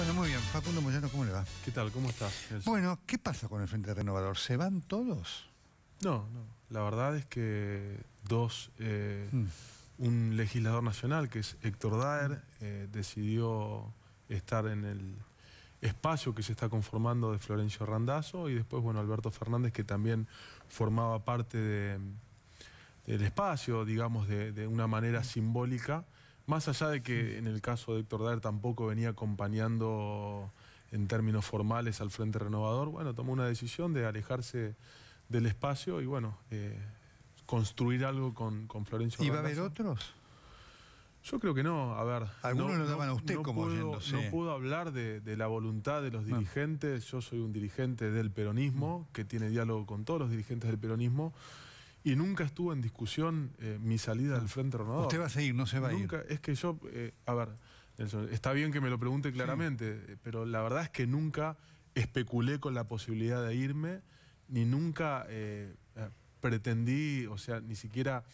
Bueno, muy bien. Facundo Moyano, ¿cómo le va? ¿Qué tal? ¿Cómo estás? Bueno, ¿qué pasa con el Frente Renovador? ¿Se van todos? No, no. La verdad es que dos, eh, mm. un legislador nacional que es Héctor Daer, eh, decidió estar en el espacio que se está conformando de Florencio Randazo y después, bueno, Alberto Fernández que también formaba parte del espacio, digamos, de una manera simbólica más allá de que en el caso de Héctor Daer tampoco venía acompañando en términos formales al Frente Renovador, bueno, tomó una decisión de alejarse del espacio y bueno, eh, construir algo con, Florencio. ¿Y a haber otros? Yo creo que no, a ver. Algunos lo daban a usted como yendo. No pudo hablar de, la voluntad de los ah. dirigentes. Yo soy un dirigente del peronismo, que tiene diálogo con todos los dirigentes del peronismo y nunca estuvo en discusión eh, mi salida del Frente Renovador. Usted va a seguir, no se va a ir. Es que yo, eh, a ver, está bien que me lo pregunte claramente, eh, pero la verdad es que nunca especulé con la posibilidad de irme, ni nunca pretendí, o sea, ni siquiera,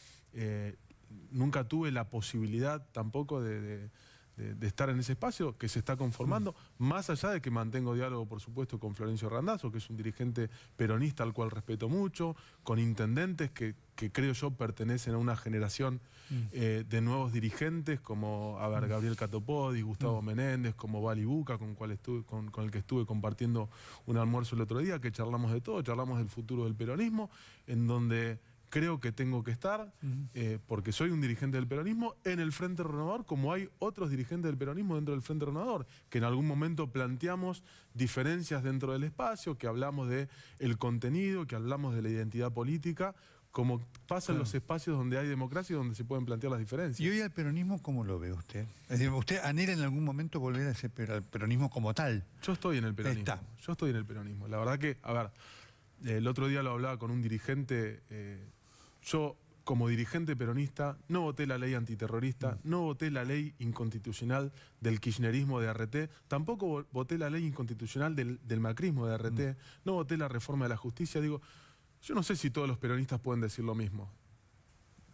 nunca tuve la posibilidad tampoco de de, estar en ese espacio que se está conformando, más allá de que mantengo diálogo, por supuesto, con Florencio Randazzo, que es un dirigente peronista al cual respeto mucho, con intendentes que, creo yo pertenecen a una generación mm. eh, de nuevos dirigentes, como a ver, mm. Gabriel Catopodi, Gustavo mm. Menéndez, como Vali Buca, con el que estuve compartiendo un almuerzo el otro día, que charlamos de todo, charlamos del futuro del peronismo, en donde creo que tengo que estar, eh, porque soy un dirigente del peronismo en el Frente Renovador, como hay otros dirigentes del peronismo dentro del Frente Renovador, que en algún momento planteamos diferencias dentro del espacio, que hablamos de contenido, que hablamos de la identidad política, como pasa los espacios donde hay democracia y donde se pueden plantear las diferencias. ¿Y hoy al peronismo cómo lo ve usted? Es decir, ¿usted anhela en algún momento volver a ese peronismo como tal? Yo estoy en el peronismo. Yo estoy en el peronismo. La verdad que, a ver, el otro día lo hablaba con un dirigente... Eh, yo, como dirigente peronista, no voté la ley antiterrorista, mm. no voté la ley inconstitucional del kirchnerismo de RT, tampoco voté la ley inconstitucional del, macrismo de RT, mm. no voté la reforma de la justicia. Digo, yo no sé si todos los peronistas pueden decir lo mismo,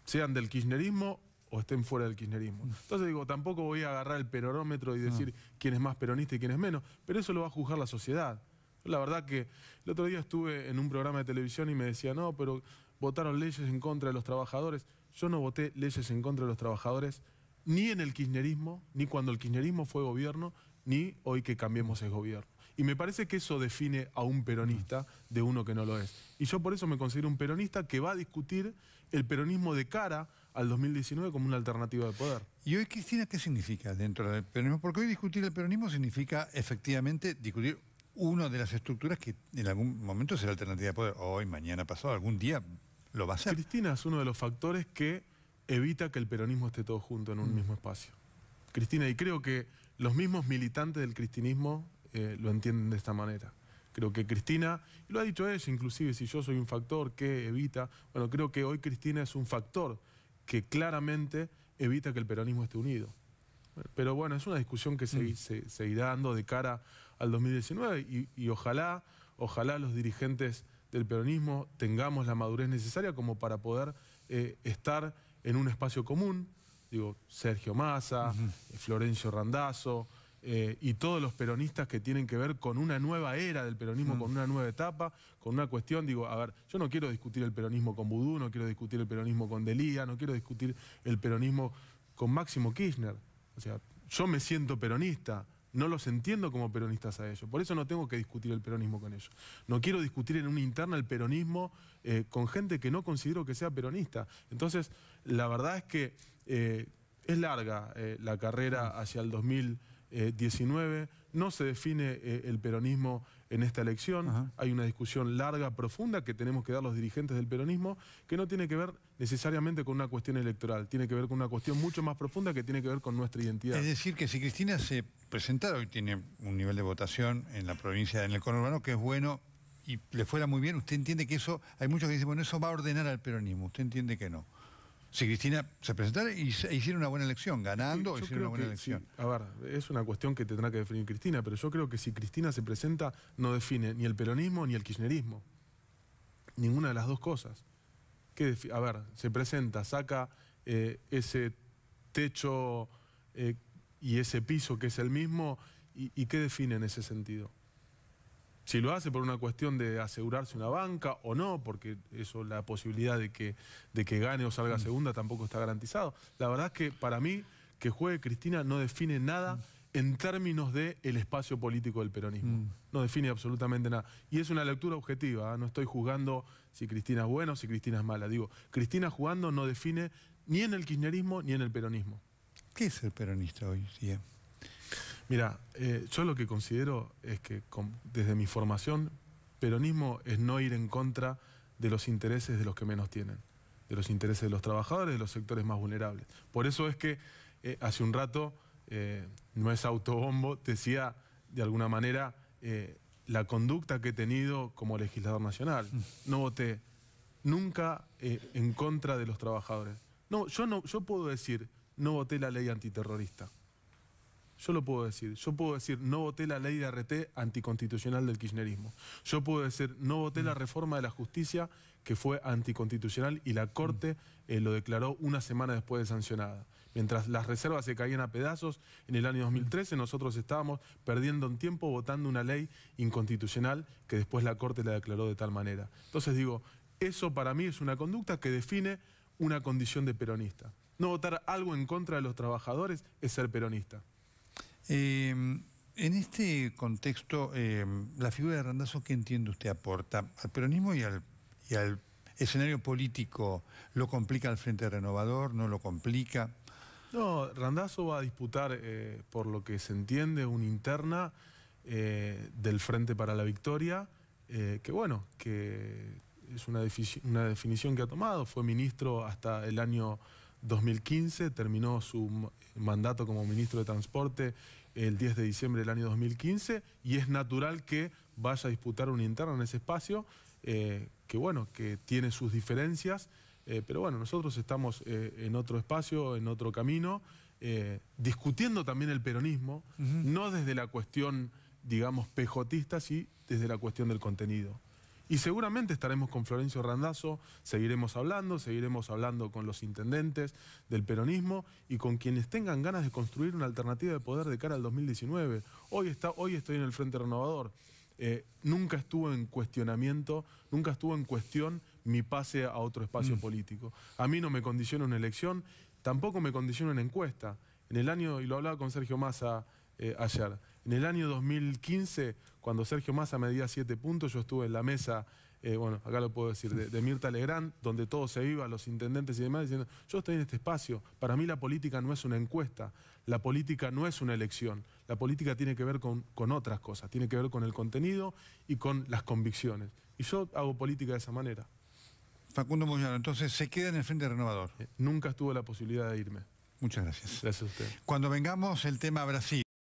sean del kirchnerismo o estén fuera del kirchnerismo. Mm. Entonces digo, tampoco voy a agarrar el perorómetro y decir quién es más peronista y quién es menos, pero eso lo va a juzgar la sociedad. La verdad que el otro día estuve en un programa de televisión y me decía, no, pero votaron leyes en contra de los trabajadores. Yo no voté leyes en contra de los trabajadores ni en el kirchnerismo, ni cuando el kirchnerismo fue gobierno, ni hoy que cambiemos el gobierno. Y me parece que eso define a un peronista de uno que no lo es. Y yo por eso me considero un peronista que va a discutir el peronismo de cara al 2019 como una alternativa de poder. ¿Y hoy, Cristina, qué significa dentro del peronismo? Porque hoy discutir el peronismo significa efectivamente discutir una de las estructuras que en algún momento será alternativa de poder, hoy, mañana, pasado, algún día lo va a ser. Cristina es uno de los factores que evita que el peronismo esté todo junto en un mm. mismo espacio. Cristina, y creo que los mismos militantes del cristinismo eh, lo entienden de esta manera. Creo que Cristina, y lo ha dicho ella, inclusive si yo soy un factor que evita, bueno, creo que hoy Cristina es un factor que claramente evita que el peronismo esté unido. Pero bueno, es una discusión que se mm. irá dando de cara al 2019 y, ojalá, ojalá los dirigentes del peronismo tengamos la madurez necesaria como para poder eh, estar en un espacio común, digo, Sergio Massa, eh, Florencio Randazzo, eh, y todos los peronistas que tienen que ver con una nueva era del peronismo, mm. con una nueva etapa, con una cuestión, digo, a ver, yo no quiero discutir el peronismo con Vudú, no quiero discutir el peronismo con Delía, no quiero discutir el peronismo con Máximo Kirchner. O sea, yo me siento peronista, no los entiendo como peronistas a ellos. Por eso no tengo que discutir el peronismo con ellos. No quiero discutir en una interna el peronismo eh, con gente que no considero que sea peronista. Entonces, la verdad es que eh, es larga eh, la carrera hacia el 2019. No se define el peronismo en esta elección. Hay una discusión larga, profunda, que tenemos que dar los dirigentes del peronismo, que no tiene que ver necesariamente con una cuestión electoral, tiene que ver con una cuestión mucho más profunda que tiene que ver con nuestra identidad. Es decir, que si Cristina se presentara, hoy tiene un nivel de votación en la provincia, en el conurbano, que es bueno y le fuera muy bien, usted entiende que eso, hay muchos que dicen, bueno, eso va a ordenar al peronismo, usted entiende que no si Cristina se presentara y e hiciera una buena elección, ganando, sí, una buena elección. A ver, es una cuestión que tendrá que definir Cristina, pero yo creo que si Cristina se presenta, no define ni el peronismo ni el kirchnerismo. Ninguna de las dos cosas. a ver, se presenta, saca eh, ese techo eh, y ese piso que es el mismo, y, ¿y qué define en ese sentido? si lo hace por una cuestión de asegurarse una banca o no, porque eso, la posibilidad de que, de que gane o salga mm. segunda tampoco está garantizado. La verdad es que para mí, que juegue Cristina no define nada mm. en términos del el espacio político del peronismo. Mm. No define absolutamente nada. Y es una lectura objetiva, ¿eh? no estoy juzgando si Cristina es buena o si Cristina es mala. Digo, Cristina jugando no define ni en el kirchnerismo ni en el peronismo. ¿Qué es el peronista hoy día? Mira, eh, yo lo que considero es que desde mi formación, peronismo es no ir en contra de los intereses de los que menos tienen, de los intereses de los trabajadores, de los sectores más vulnerables. Por eso es que eh, hace un rato, eh, no es autobombo, decía de alguna manera la conducta que he tenido como legislador nacional. Mm. No voté nunca en contra de los trabajadores. No, yo no, yo puedo decir, no voté la ley antiterrorista. Yo lo puedo decir. Yo puedo decir, no voté la ley de RT anticonstitucional del kirchnerismo. Yo puedo decir, no voté la mm. reforma de la justicia que fue anticonstitucional y la Corte mm. eh, lo declaró una semana después de sancionada. Mientras las reservas se caían a pedazos, en el año 2013 nosotros estábamos perdiendo un tiempo votando una ley inconstitucional que después la Corte la declaró de tal manera. Entonces digo, eso para mí es una conducta que define una condición de peronista. No votar algo en contra de los trabajadores es ser peronista. Em, en este contexto, em, la figura de Randazzo, ¿qué entiende usted aporta al peronismo y al, escenario político? ¿Lo complica el Frente Renovador? ¿No lo complica? No, Randazzo va a disputar, eh, por lo que se entiende, una interna eh, del Frente para la Victoria, eh, que bueno, que es una, una definición que ha tomado, fue ministro hasta el año 2015, terminó su mandato como ministro de Transporte el 10 de diciembre del año 2015 y es natural que vaya a disputar un interno en ese espacio, eh, que bueno, que tiene sus diferencias, eh, pero bueno, nosotros estamos eh, en otro espacio, en otro camino, discutiendo también el peronismo, no desde la cuestión, digamos, pejotista, sino desde la cuestión del contenido. Y seguramente estaremos con Florencio Randazzo, seguiremos hablando, seguiremos hablando con los intendentes del peronismo y con quienes tengan ganas de construir una alternativa de poder de cara al 2019. Hoy, está, hoy estoy en el Frente Renovador. Eh, nunca estuvo en cuestionamiento, nunca estuvo en cuestión mi pase a otro espacio mm. político. A mí no me condiciona una elección, tampoco me condiciona una encuesta. En el año, y lo hablaba con Sergio Massa eh, ayer, en el año 2015 cuando Sergio Massa medía siete puntos, yo estuve en la mesa, eh, bueno, acá lo puedo decir, de, Mirta Legrand, donde todo se iba los intendentes y demás, diciendo, yo estoy en este espacio, para mí la política no es una encuesta, la política no es una elección, la política tiene que ver con, con otras cosas, tiene que ver con el contenido y con las convicciones. Y yo hago política de esa manera. Facundo Moyano, entonces se queda en el Frente Renovador. Eh, nunca estuvo la posibilidad de irme. Muchas gracias. Gracias a usted. Cuando vengamos, el tema Brasil.